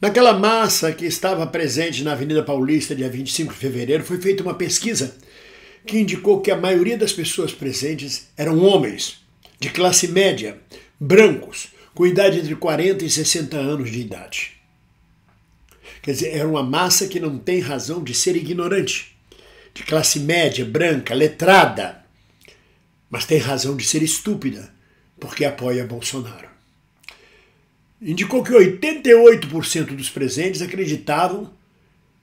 Naquela massa que estava presente na Avenida Paulista, dia 25 de fevereiro, foi feita uma pesquisa que indicou que a maioria das pessoas presentes eram homens, de classe média, brancos, com idade entre 40 e 60 anos de idade. Quer dizer, era uma massa que não tem razão de ser ignorante, de classe média, branca, letrada, mas tem razão de ser estúpida, porque apoia Bolsonaro indicou que 88% dos presentes acreditavam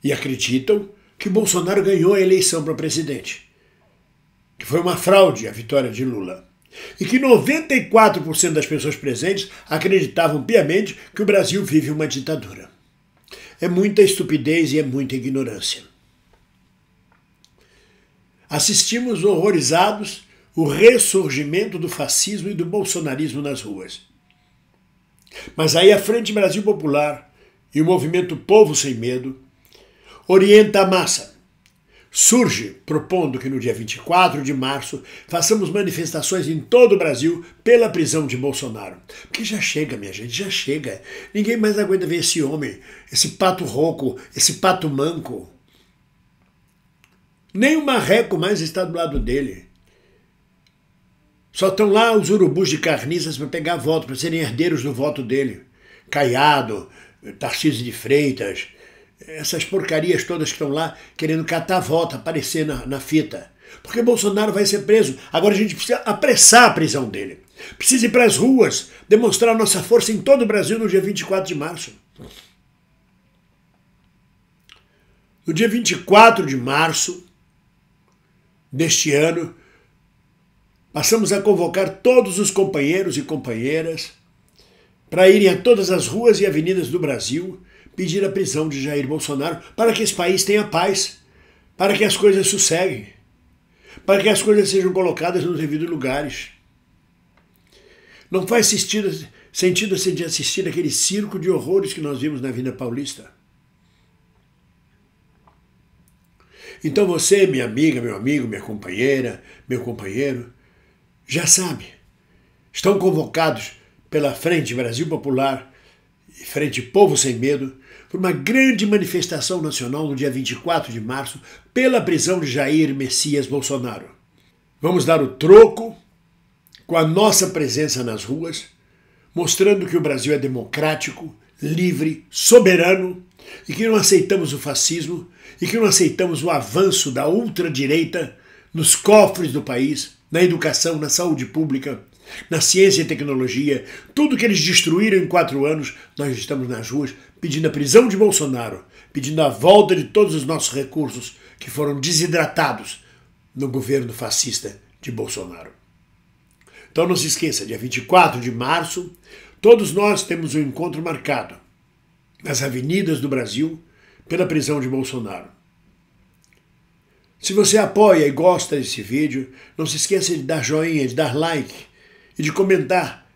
e acreditam que Bolsonaro ganhou a eleição para presidente, que foi uma fraude a vitória de Lula, e que 94% das pessoas presentes acreditavam piamente que o Brasil vive uma ditadura. É muita estupidez e é muita ignorância. Assistimos horrorizados o ressurgimento do fascismo e do bolsonarismo nas ruas. Mas aí a Frente Brasil Popular e o movimento Povo Sem Medo orienta a massa. Surge propondo que no dia 24 de março façamos manifestações em todo o Brasil pela prisão de Bolsonaro. Porque já chega, minha gente, já chega. Ninguém mais aguenta ver esse homem, esse pato rouco, esse pato manco. Nem o marreco mais está do lado dele. Só estão lá os urubus de carniças para pegar voto, para serem herdeiros do voto dele. Caiado, Tarcísio de Freitas, essas porcarias todas que estão lá querendo catar voto, aparecer na, na fita. Porque Bolsonaro vai ser preso. Agora a gente precisa apressar a prisão dele. Precisa ir para as ruas, demonstrar nossa força em todo o Brasil no dia 24 de março. No dia 24 de março deste ano, Passamos a convocar todos os companheiros e companheiras para irem a todas as ruas e avenidas do Brasil pedir a prisão de Jair Bolsonaro para que esse país tenha paz, para que as coisas sosseguem, para que as coisas sejam colocadas nos devidos lugares. Não faz sentido, sentido de assistir aquele circo de horrores que nós vimos na Vila Paulista. Então você, minha amiga, meu amigo, minha companheira, meu companheiro, já sabe, estão convocados pela Frente Brasil Popular e Frente Povo Sem Medo por uma grande manifestação nacional no dia 24 de março pela prisão de Jair Messias Bolsonaro. Vamos dar o troco com a nossa presença nas ruas, mostrando que o Brasil é democrático, livre, soberano e que não aceitamos o fascismo e que não aceitamos o avanço da ultradireita nos cofres do país na educação, na saúde pública, na ciência e tecnologia, tudo que eles destruíram em quatro anos, nós estamos nas ruas pedindo a prisão de Bolsonaro, pedindo a volta de todos os nossos recursos que foram desidratados no governo fascista de Bolsonaro. Então não se esqueça, dia 24 de março, todos nós temos um encontro marcado nas avenidas do Brasil pela prisão de Bolsonaro. Se você apoia e gosta desse vídeo, não se esqueça de dar joinha, de dar like e de comentar,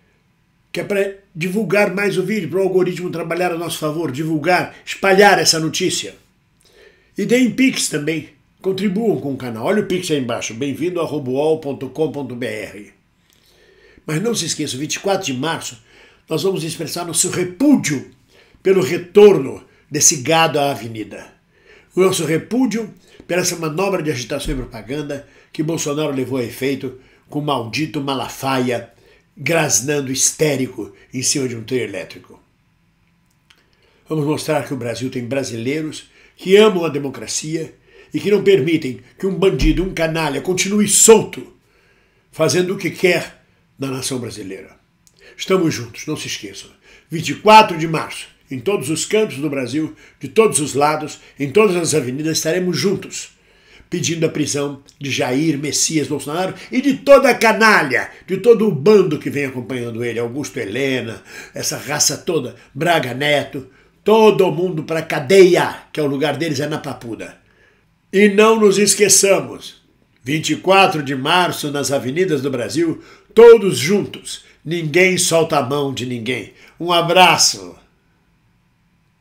que é para divulgar mais o vídeo, para o algoritmo trabalhar a nosso favor, divulgar, espalhar essa notícia. E deem Pix também, contribuam com o canal. Olha o Pix aí embaixo, bem-vindo a roboal.com.br. Mas não se esqueça, 24 de março, nós vamos expressar nosso repúdio pelo retorno desse gado à avenida o nosso repúdio pela essa manobra de agitação e propaganda que Bolsonaro levou a efeito com o maldito Malafaia grasnando histérico em cima de um trio elétrico. Vamos mostrar que o Brasil tem brasileiros que amam a democracia e que não permitem que um bandido, um canalha, continue solto, fazendo o que quer na nação brasileira. Estamos juntos, não se esqueçam. 24 de março em todos os cantos do Brasil, de todos os lados, em todas as avenidas, estaremos juntos, pedindo a prisão de Jair Messias Bolsonaro e de toda a canalha, de todo o bando que vem acompanhando ele, Augusto Helena, essa raça toda, Braga Neto, todo mundo para cadeia, que é o lugar deles é na Papuda. E não nos esqueçamos, 24 de março nas avenidas do Brasil, todos juntos, ninguém solta a mão de ninguém. Um abraço!